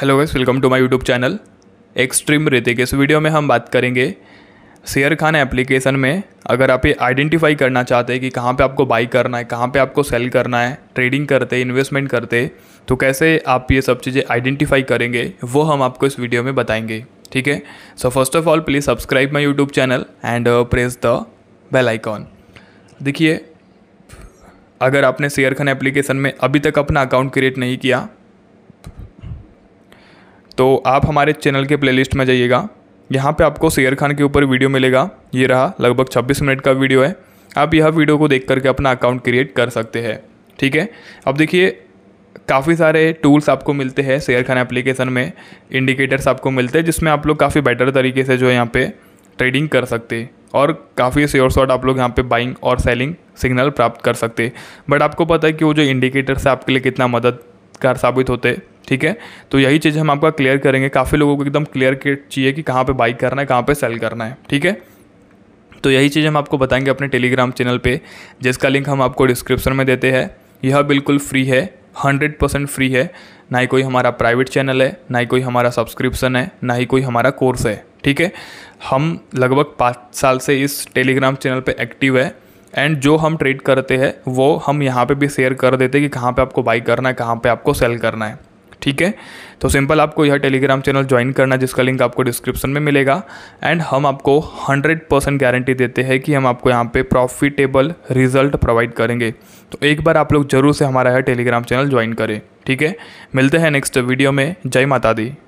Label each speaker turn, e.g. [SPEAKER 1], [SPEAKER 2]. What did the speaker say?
[SPEAKER 1] hello guys welcome to my YouTube channel extreme Hrithik इस video में हम बात करेंगे शेयर खान एप्लीकेशन में अगर आप ये आइडेंटिफाई करना चाहते हैं कि कहाँ पे आपको बाई करना है कहाँ पे आपको सेल करना है ट्रेडिंग करते इन्वेस्टमेंट करते तो कैसे आप ये सब चीज़ें आइडेंटिफाई करेंगे वो हम आपको इस वीडियो में बताएंगे ठीक है so first of all please subscribe my YouTube channel and press the bell icon देखिए अगर आपने शेयर खान एप्लीकेशन में अभी तक अपना अकाउंट क्रिएट नहीं किया तो आप हमारे चैनल के प्लेलिस्ट में जाइएगा यहाँ पे आपको शेयर खान के ऊपर वीडियो मिलेगा ये रहा लगभग 26 मिनट का वीडियो है आप यह वीडियो को देख करके अपना अकाउंट क्रिएट कर सकते हैं ठीक है अब देखिए काफ़ी सारे टूल्स आपको मिलते हैं शेयर खान एप्लीकेशन में इंडिकेटर्स आपको मिलते हैं जिसमें आप लोग काफ़ी बेटर तरीके से जो है यहाँ पे ट्रेडिंग कर सकते हैं और काफ़ी शेयर शॉट आप लोग यहाँ पे बाइंग और सेलिंग सिग्नल प्राप्त कर सकते हैं बट आपको पता है कि वो जो इंडिकेटर्स है आपके लिए कितना मददगार साबित होते हैं ठीक है तो यही चीज़ हम आपका क्लियर करेंगे काफ़ी लोगों को एकदम क्लियर चाहिए कि कहाँ पर बाई करना है कहाँ पर सेल करना है ठीक है तो यही चीज़ हम आपको बताएंगे अपने टेलीग्राम चैनल पे जिसका लिंक हम आपको डिस्क्रिप्शन में देते हैं यह बिल्कुल फ्री है हंड्रेड परसेंट फ्री है ना ही कोई हमारा प्राइवेट चैनल है ना ही कोई हमारा सब्सक्रिप्शन है ना ही कोई हमारा कोर्स है ठीक है हम लगभग पाँच साल से इस टेलीग्राम चैनल पे एक्टिव है एंड जो हम ट्रेड करते हैं वो हम यहाँ पे भी शेयर कर देते हैं कि कहाँ पे आपको बाई करना है कहाँ पे आपको सेल करना है ठीक है तो सिंपल आपको यह टेलीग्राम चैनल ज्वाइन करना जिसका लिंक आपको डिस्क्रिप्शन में मिलेगा एंड हम आपको 100 परसेंट गारंटी देते हैं कि हम आपको यहाँ पे प्रॉफिटेबल रिजल्ट प्रोवाइड करेंगे तो एक बार आप लोग जरूर से हमारा यह टेलीग्राम चैनल ज्वाइन करें ठीक है मिलते हैं नेक्स्ट वीडियो में जय माता दी